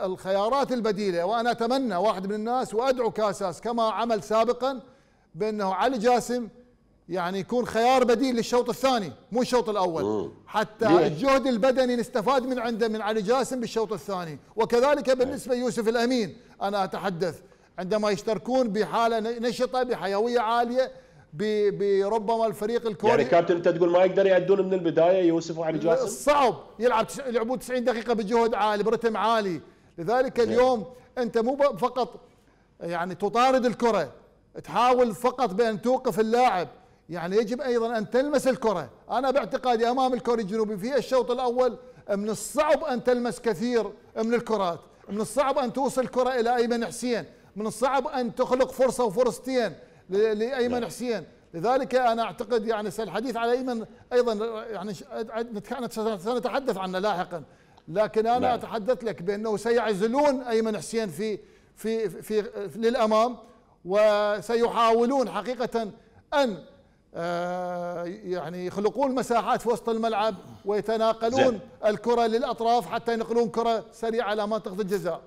الخيارات البديلة وأنا أتمنى واحد من الناس وأدعو كاساس كما عمل سابقا بأنه علي جاسم يعني يكون خيار بديل للشوط الثاني مو الشوط الأول حتى الجهد البدني نستفاد من عنده من علي جاسم بالشوط الثاني وكذلك بالنسبة يوسف الأمين أنا أتحدث عندما يشتركون بحالة نشطة بحيوية عالية بربما الفريق الكوري يعني كابتن انت تقول ما يقدر يأدون من البدايه يوسف وعلي جاسم صعب يلعب يلعبون 90 دقيقه بجهد عالي برتم عالي لذلك نعم. اليوم انت مو فقط يعني تطارد الكره تحاول فقط بان توقف اللاعب يعني يجب ايضا ان تلمس الكره انا باعتقادي امام الكوري الجنوبي في الشوط الاول من الصعب ان تلمس كثير من الكرات من الصعب ان توصل الكره الى ايمن حسين من الصعب ان تخلق فرصه وفرصتين لايمن نعم. حسين لذلك انا اعتقد يعني سالحديث على ايمن ايضا يعني سنتحدث عنه لاحقا لكن انا نعم. اتحدث لك بانه سيعزلون ايمن حسين في في في, في للامام وسيحاولون حقيقه ان آه، يعني يخلقون مساحات في وسط الملعب ويتناقلون زي. الكره للاطراف حتى ينقلون كره سريعه على منطقه الجزاء